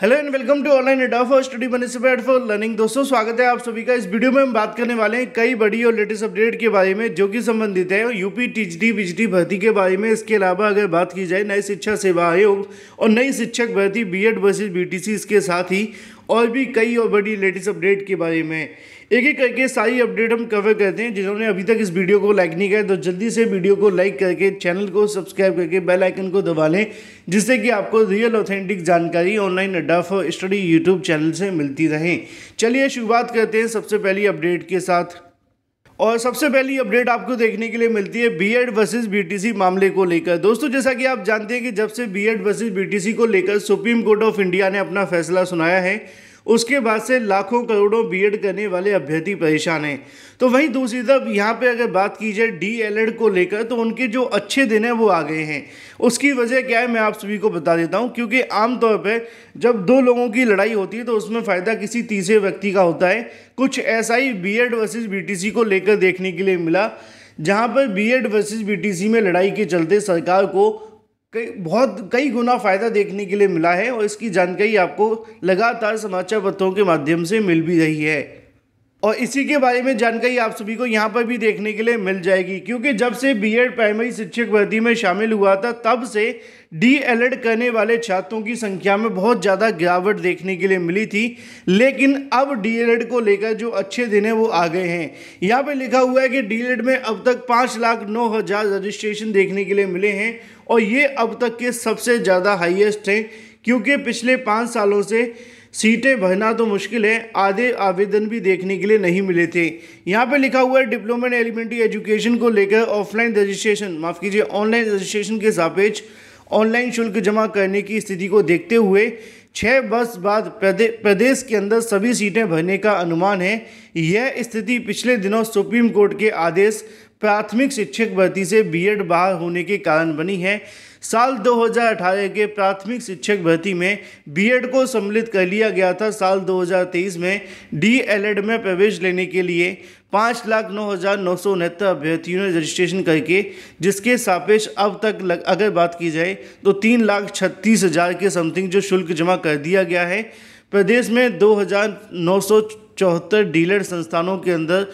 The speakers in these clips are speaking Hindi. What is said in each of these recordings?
hello and welcome to online Adda for study मनिस्पेट फॉर लर्निंग दोस्तों स्वागत है आप सभी का इस वीडियो में हम बात करने वाले हैं कई बड़ी और लेटेस्ट अपडेट के बारे में जो कि संबंधित है यूपी टीचडी बिजडी भर्ती के बारे में इसके अलावा अगर बात की जाए नए शिक्षा सेवा आयोग और नई शिक्षक भर्ती बी एड बीटीसी इसके साथ ही और भी कई और बड़ी लेटेस्ट अपडेट के बारे में एक एक करके सारी अपडेट हम कवर करते हैं जिन्होंने अभी तक इस वीडियो को लाइक नहीं किया तो जल्दी से वीडियो को लाइक करके चैनल को सब्सक्राइब करके बेल आइकन को दबा लें जिससे कि आपको रियल ऑथेंटिक जानकारी online Adda for study YouTube channel से मिलती रहे चलिए शुरुआत करते हैं सबसे पहली अपडेट के साथ और सबसे पहली अपडेट आपको देखने के लिए मिलती है बीएड वर्सेज बी मामले को लेकर दोस्तों जैसा कि आप जानते हैं कि जब से बीएड वर्सेज बी को लेकर सुप्रीम कोर्ट ऑफ इंडिया ने अपना फैसला सुनाया है उसके बाद से लाखों करोड़ों बीएड करने वाले अभ्यर्थी परेशान हैं तो वहीं दूसरी तरफ यहाँ पे अगर बात की जाए डी एल को लेकर तो उनके जो अच्छे दिन हैं वो आ गए हैं उसकी वजह क्या है मैं आप सभी को बता देता हूँ क्योंकि आमतौर पर जब दो लोगों की लड़ाई होती है तो उसमें फ़ायदा किसी तीसरे व्यक्ति का होता है कुछ ऐसा ही बी एड वर्सेज बी को लेकर देखने के लिए मिला जहाँ पर बी एड वर्सेज बी में लड़ाई के चलते सरकार को कई बहुत कई गुना फ़ायदा देखने के लिए मिला है और इसकी जानकारी आपको लगातार समाचार पत्रों के माध्यम से मिल भी रही है और इसी के बारे में जानकारी आप सभी को यहाँ पर भी देखने के लिए मिल जाएगी क्योंकि जब से बीएड प्राइमरी शिक्षक भर्ती में शामिल हुआ था तब से डी एड करने वाले छात्रों की संख्या में बहुत ज़्यादा गिरावट देखने के लिए मिली थी लेकिन अब डी एड को लेकर जो अच्छे दिन हैं वो आ गए हैं यहाँ पे लिखा हुआ है कि डी एड में अब तक पाँच लाख नौ हज़ार रजिस्ट्रेशन देखने के लिए मिले हैं और ये अब तक के सबसे ज़्यादा हाईएस्ट हैं क्योंकि पिछले पाँच सालों से सीटें भरना तो मुश्किल है आधे आवेदन भी देखने के लिए नहीं मिले थे यहाँ पे लिखा हुआ है डिप्लोमा इन एलिमेंट्री एजुकेशन को लेकर ऑफलाइन रजिस्ट्रेशन माफ़ कीजिए ऑनलाइन रजिस्ट्रेशन के सापेक्ष ऑनलाइन शुल्क जमा करने की स्थिति को देखते हुए छः बस बाद प्रदे, प्रदेश के अंदर सभी सीटें भरने का अनुमान है यह स्थिति पिछले दिनों सुप्रीम कोर्ट के आदेश प्राथमिक शिक्षक भर्ती से बीएड बाहर होने के कारण बनी है साल 2018 के प्राथमिक शिक्षक भर्ती में बीएड को सम्मिलित कर लिया गया था साल 2023 में डीएलएड में प्रवेश लेने के लिए पाँच लाख नौ हज़ार नौ सौ उनहत्तर अभ्यर्थियों ने रजिस्ट्रेशन करके जिसके सापेक्ष अब तक लग, अगर बात की जाए तो तीन लाख छत्तीस हज़ार के समथिंग जो शुल्क जमा कर दिया गया है प्रदेश में दो हज़ार नौ सौ चौहत्तर डीलर संस्थानों के अंदर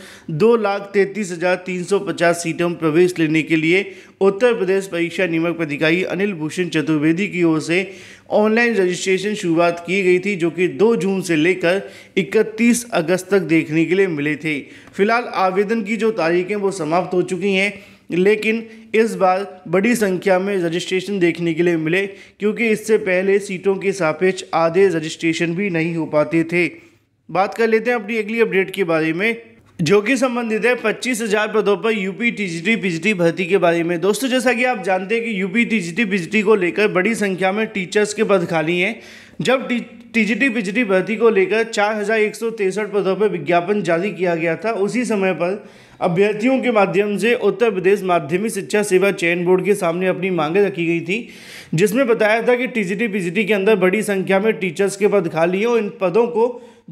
दो लाख तैंतीस हज़ार तीन सौ पचास सीटों में प्रवेश लेने के लिए उत्तर प्रदेश परीक्षा नियमक अधिकारी अनिल भूषण चतुर्वेदी की ओर से ऑनलाइन रजिस्ट्रेशन शुरुआत की गई थी जो कि 2 जून से लेकर 31 अगस्त तक देखने के लिए मिले थे फिलहाल आवेदन की जो तारीखें वो समाप्त हो चुकी हैं लेकिन इस बार बड़ी संख्या में रजिस्ट्रेशन देखने के लिए मिले क्योंकि इससे पहले सीटों के सापेक्ष आधे रजिस्ट्रेशन भी नहीं हो पाते थे बात कर लेते हैं अपनी अगली अपडेट के बारे में जो कि संबंधित है पच्चीस हजार पदों पर यूपी टीजीटी पीजीटी भर्ती के बारे में दोस्तों जैसा कि आप जानते हैं कि यूपी टीजीटी पीजीटी को लेकर बड़ी संख्या में टीचर्स के पद खाली हैं जब टीजीटी पीजीटी भर्ती को लेकर चार हजार एक सौ तिरसठ पदों पर विज्ञापन जारी किया गया था उसी समय पर अभ्यर्थियों के माध्यम से उत्तर प्रदेश माध्यमिक शिक्षा सेवा चयन बोर्ड के सामने अपनी मांगें रखी गई थी जिसमें बताया था कि टीजीटी पीजीटी के अंदर बड़ी संख्या में टीचर्स के पद खाली हैं और इन पदों को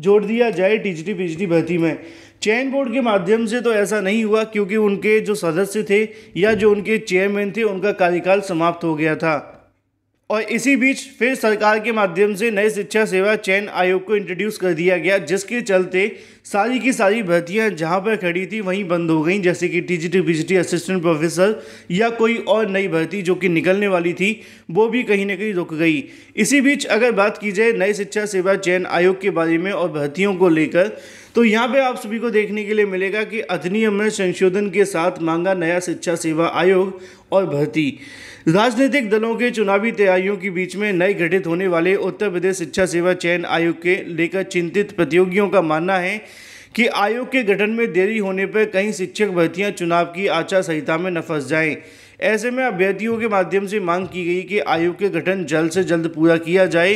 जोड़ दिया जाए टिजड़ी पीजीटी भर्ती में चयन बोर्ड के माध्यम से तो ऐसा नहीं हुआ क्योंकि उनके जो सदस्य थे या जो उनके चेयरमैन थे उनका कार्यकाल समाप्त हो गया था और इसी बीच फिर सरकार के माध्यम से नए शिक्षा सेवा चयन आयोग को इंट्रोड्यूस कर दिया गया जिसके चलते सारी की सारी भर्तियां जहां पर खड़ी थी वहीं बंद हो गई जैसे कि T G T assistant professor या कोई और नई भर्ती जो कि निकलने वाली थी वो भी कहीं ना कहीं रुक गई इसी बीच अगर बात की जाए नए शिक्षा सेवा चयन आयोग के बारे में और भर्तियों को लेकर तो यहाँ पे आप सभी को देखने के लिए मिलेगा कि अधिनियम में संशोधन के साथ मांगा नया शिक्षा सेवा आयोग और भर्ती राजनीतिक दलों के चुनावी तैयारियों के बीच में नए गठित होने वाले उत्तर प्रदेश शिक्षा सेवा चयन आयोग के लेकर चिंतित प्रतियोगियों का मानना है कि आयोग के गठन में देरी होने पर कई शिक्षक भर्तियां चुनाव की आचार संहिता में न फंस जाएं ऐसे में अभ्यर्थियों के माध्यम से मांग की गई कि आयोग के गठन जल्द से जल्द पूरा किया जाए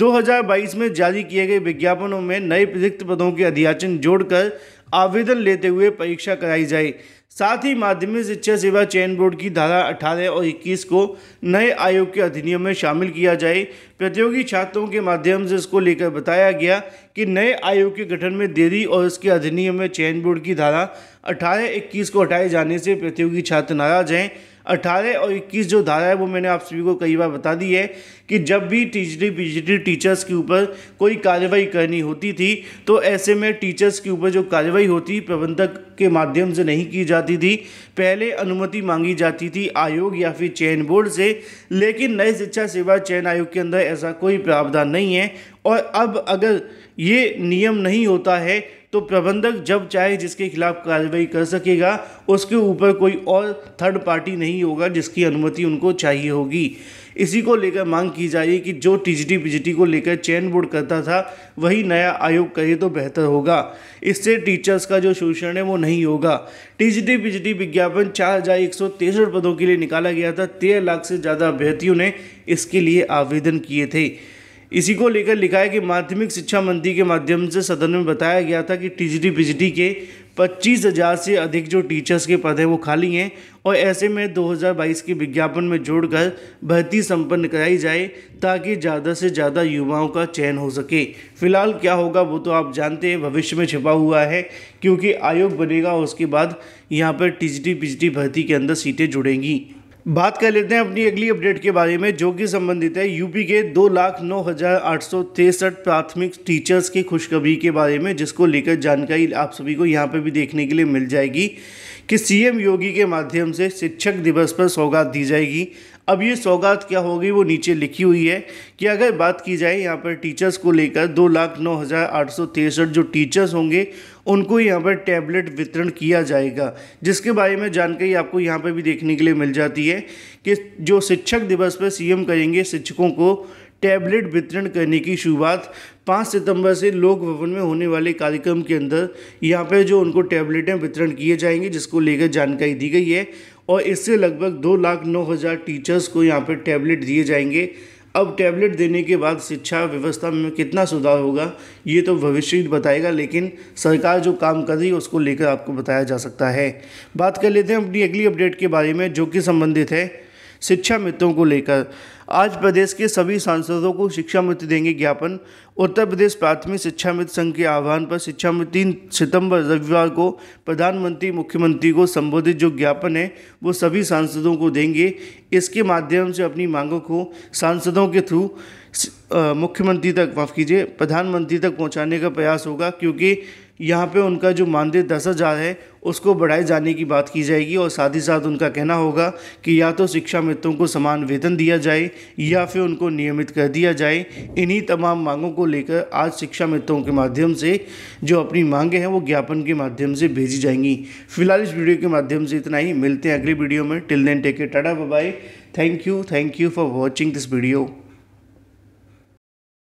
2022 में जारी किए गए विज्ञापनों में नए रिक्त पदों के अध्याचन जोड़कर आवेदन लेते हुए परीक्षा कराई जाए साथ ही माध्यमिक शिक्षा सेवा चयन बोर्ड की धारा अठारह और 21 को नए आयोग के अधिनियम में शामिल किया जाए प्रतियोगी छात्रों के माध्यम से इसको लेकर बताया गया कि नए आयोग के गठन में देरी और इसके अधिनियम में चयन बोर्ड की धारा अठारह इक्कीस को हटाए जाने से प्रतियोगी छात्र नाराज हैं अठारह और इक्कीस जो धारा है वो मैंने आप सभी को कई बार बता दी है कि जब भी टीचरी पीजीटी टीचर्स के ऊपर कोई कार्रवाई करनी होती थी तो ऐसे में टीचर्स के ऊपर जो कार्रवाई होती प्रबंधक के माध्यम से नहीं की जाती थी पहले अनुमति मांगी जाती थी आयोग या फिर चयन बोर्ड से लेकिन नए शिक्षा सेवा चयन आयोग के अंदर ऐसा कोई प्रावधान नहीं है और अब अगर ये नियम नहीं होता है तो प्रबंधक जब चाहे जिसके खिलाफ कार्रवाई कर सकेगा उसके ऊपर कोई और थर्ड पार्टी नहीं होगा जिसकी अनुमति उनको चाहिए होगी इसी को लेकर मांग की जा रही है कि जो टीजीटी पीजीटी को लेकर चयन बोर्ड करता था वही नया आयोग करे तो बेहतर होगा इससे टीचर्स का जो शोषण है वो नहीं होगा टीजीटी पीजीटी विज्ञापन चार हज़ार एक सौ तिरसठ पदों के लिए निकाला गया था तेरह लाख से ज़्यादा अभ्यर्थियों ने इसके लिए आवेदन किए थे इसी को लेकर लिखा है कि माध्यमिक शिक्षा मंत्री के माध्यम से सदन में बताया गया था कि टीजीडी बिजडी के पच्चीस हज़ार से अधिक जो टीचर्स के पद हैं वो खाली हैं और ऐसे में 2022 के विज्ञापन में जोड़कर भर्ती संपन्न कराई जाए ताकि ज़्यादा से ज़्यादा युवाओं का चयन हो सके फिलहाल क्या होगा वो तो आप जानते हैं भविष्य में छिपा हुआ है क्योंकि आयोग बनेगा और उसके बाद यहाँ पर टीचडी बिजडी भर्ती के अंदर सीटें जुड़ेंगी बात कर लेते हैं अपनी अगली अपडेट के बारे में जो कि संबंधित है यूपी के दो लाख नौ हज़ार आठ सौ तिरसठ प्राथमिक टीचर्स की खुशखबरी के बारे में जिसको लेकर जानकारी आप सभी को यहाँ पर भी देखने के लिए मिल जाएगी कि सीएम योगी के माध्यम से शिक्षक दिवस पर सौगात दी जाएगी अब ये सौगात क्या होगी वो नीचे लिखी हुई है कि अगर बात की जाए यहाँ पर टीचर्स को लेकर दो लाख नौ हज़ार आठ सौ तिरसठ जो टीचर्स होंगे उनको यहाँ पर टैबलेट वितरण किया जाएगा जिसके बारे में जानकारी आपको यहाँ पर भी देखने के लिए मिल जाती है कि जो शिक्षक दिवस पर सीएम करेंगे शिक्षकों को टैबलेट वितरण करने की शुरुआत पाँच सितंबर से लोक भवन में होने वाले कार्यक्रम के अंदर यहाँ पर जो उनको टैबलेटें वितरण किए जाएंगे जिसको लेकर जानकारी दी गई है और इससे लगभग दो लाख नौ हज़ार टीचर्स को यहाँ पर टैबलेट दिए जाएंगे अब टैबलेट देने के बाद शिक्षा व्यवस्था में कितना सुधार होगा ये तो भविष्य बताएगा लेकिन सरकार जो काम कर रही है उसको लेकर आपको बताया जा सकता है बात कर लेते हैं अपनी अगली अपडेट के बारे में जो कि संबंधित है शिक्षा मित्रों को लेकर आज प्रदेश के सभी सांसदों को शिक्षा मित्र देंगे ज्ञापन उत्तर प्रदेश प्राथमिक शिक्षा मित्र संघ के आह्वान पर शिक्षा मित्र तीन सितंबर रविवार को प्रधानमंत्री मुख्यमंत्री को संबोधित जो ज्ञापन है वो सभी सांसदों को देंगे इसके माध्यम से अपनी मांगों को सांसदों के थ्रू मुख्यमंत्री तक माफ़ कीजिए प्रधानमंत्री तक पहुँचाने का प्रयास होगा क्योंकि यहाँ पे उनका जो मानदेय दस हज़ार है उसको बढ़ाए जाने की बात की जाएगी और साथ ही साथ उनका कहना होगा कि या तो शिक्षा मित्रों को समान वेतन दिया जाए या फिर उनको नियमित कर दिया जाए इन्हीं तमाम मांगों को लेकर आज शिक्षा मित्रों के माध्यम से जो अपनी मांगें हैं वो ज्ञापन के माध्यम से भेजी जाएंगी फिलहाल इस वीडियो के माध्यम से इतना ही मिलते हैं अगले वीडियो में till then take a tata bye thank you thank you for watching this video